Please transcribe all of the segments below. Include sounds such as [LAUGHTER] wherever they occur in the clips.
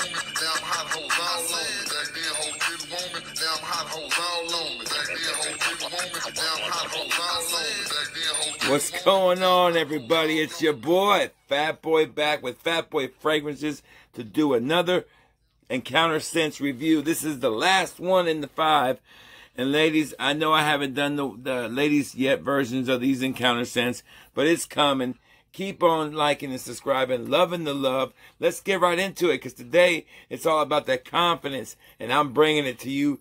Now I'm hot hoes all on me. Back then hoes didn't want me. Now I'm hot hoes all on me. Back then hoes didn't want me. Now I'm hot hoes all on me. Back then hoes What's going on, everybody? It's your boy, Fat Boy, back with Fat Boy Fragrances to do another Encounter Sense review. This is the last one in the five. And ladies, I know I haven't done the, the ladies yet versions of these Encounter Sense, but it's coming. Keep on liking and subscribing, loving the love. Let's get right into it because today it's all about that confidence and I'm bringing it to you.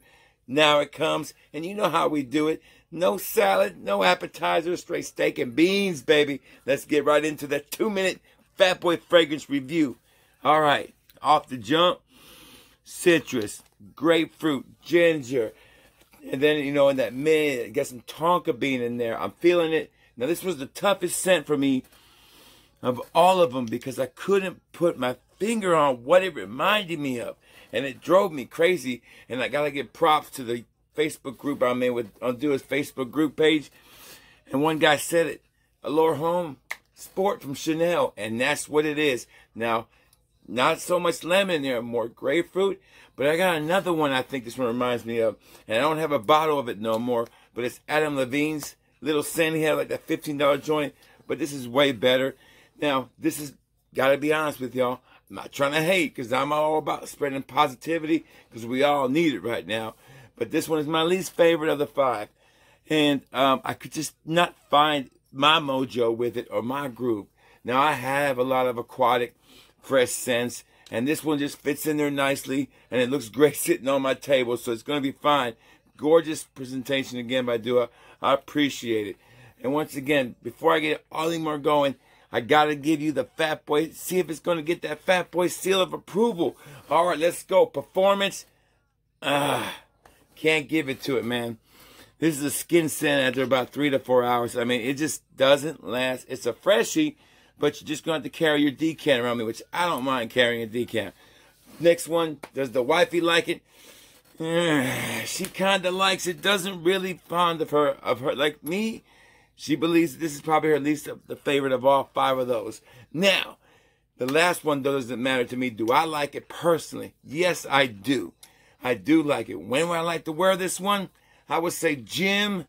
Now it comes and you know how we do it. No salad, no appetizer, straight steak and beans, baby. Let's get right into that two minute Fat Boy fragrance review. All right, off the jump, citrus, grapefruit, ginger, and then, you know, in that mid, get some tonka bean in there. I'm feeling it. Now, this was the toughest scent for me of all of them because I couldn't put my finger on what it reminded me of. And it drove me crazy. And I got to give props to the Facebook group I'm in with, on his Facebook group page. And one guy said it, Allure Home Sport from Chanel. And that's what it is. Now, not so much lemon there, more grapefruit. But I got another one I think this one reminds me of. And I don't have a bottle of it no more. But it's Adam Levine's Little Sandy had like that $15 joint. But this is way better. Now, this is, gotta be honest with y'all. I'm not trying to hate because I'm all about spreading positivity because we all need it right now. But this one is my least favorite of the five. And um, I could just not find my mojo with it or my group. Now, I have a lot of aquatic fresh scents, and this one just fits in there nicely, and it looks great [LAUGHS] sitting on my table, so it's going to be fine. Gorgeous presentation again by Dua. I appreciate it. And once again, before I get all any more going, I gotta give you the fat boy. See if it's gonna get that fat boy seal of approval. All right, let's go. Performance. Ah, can't give it to it, man. This is a skin scent after about three to four hours. I mean, it just doesn't last. It's a freshie, but you're just gonna have to carry your decant around me, which I don't mind carrying a decant. Next one. Does the wifey like it? [SIGHS] she kind of likes it. Doesn't really fond of her of her like me. She believes this is probably her least of the favorite of all five of those. Now, the last one doesn't matter to me. Do I like it personally? Yes, I do. I do like it. When would I like to wear this one? I would say gym,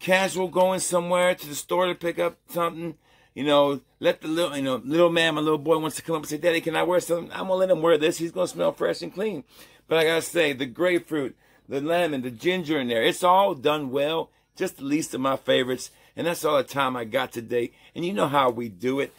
casual going somewhere to the store to pick up something. You know, let the little you know little man, my little boy wants to come up and say, Daddy, can I wear something? I'm gonna let him wear this. He's gonna smell fresh and clean. But I gotta say, the grapefruit, the lemon, the ginger in there, it's all done well just the least of my favorites. And that's all the time I got today. And you know how we do it.